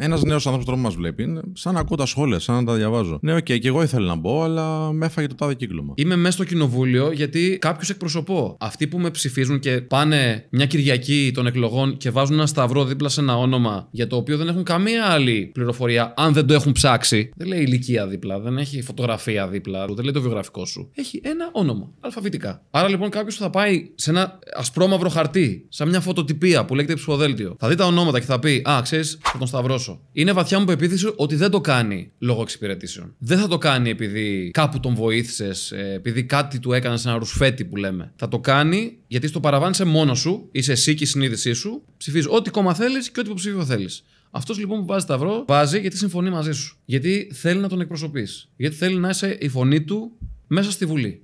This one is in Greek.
Ένας νέος άνθρωπος τώρα μας βλέπει, σαν να ακούω τα σχόλια, σαν να τα διαβάζω. Ναι, οκ, okay, και εγώ ήθελα να μπω, αλλά με έφαγε το τάδε κύκλωμα. Είμαι μέσα στο κοινοβούλιο γιατί κάποιο εκπροσωπώ. Αυτοί που με ψηφίζουν και πάνε μια Κυριακή των εκλογών και βάζουν ένα σταυρό δίπλα σε ένα όνομα για το οποίο δεν έχουν καμία άλλη πληροφορία, αν δεν το έχουν ψάξει. Δεν λέει ηλικία δίπλα, δεν έχει φωτογραφία δίπλα, δεν λέει το βιογραφικό σου. Έχει ένα όνομα, αλφαβητικά. Άρα λοιπόν κάποιος θα πάει σε ένα ασπρόμαυρο χαρτί, σαν μια φωτοτυπία που λέγεται ψηφοδέλτιο. Θα δει τα ονόματα και θα πει Α, ξέρεις, θα τον σταυρό είναι βαθιά μου πεποίθηση ότι δεν το κάνει λόγω εξυπηρετήσεων. Δεν θα το κάνει επειδή κάπου τον βοήθησες, ε, επειδή κάτι του έκανες ένα ρουσφέτη που λέμε. Θα το κάνει γιατί στο παραβάνει μόνος σου, είσαι εσύ και η συνείδησή σου, ψηφίζεις ό,τι κόμμα θέλεις και ό,τι υποψήφιο θέλεις. Αυτός λοιπόν που βάζει σταυρό, βάζει γιατί συμφωνεί μαζί σου. Γιατί θέλει να τον εκπροσωπείς. Γιατί θέλει να είσαι η φωνή του μέσα στη Βουλή.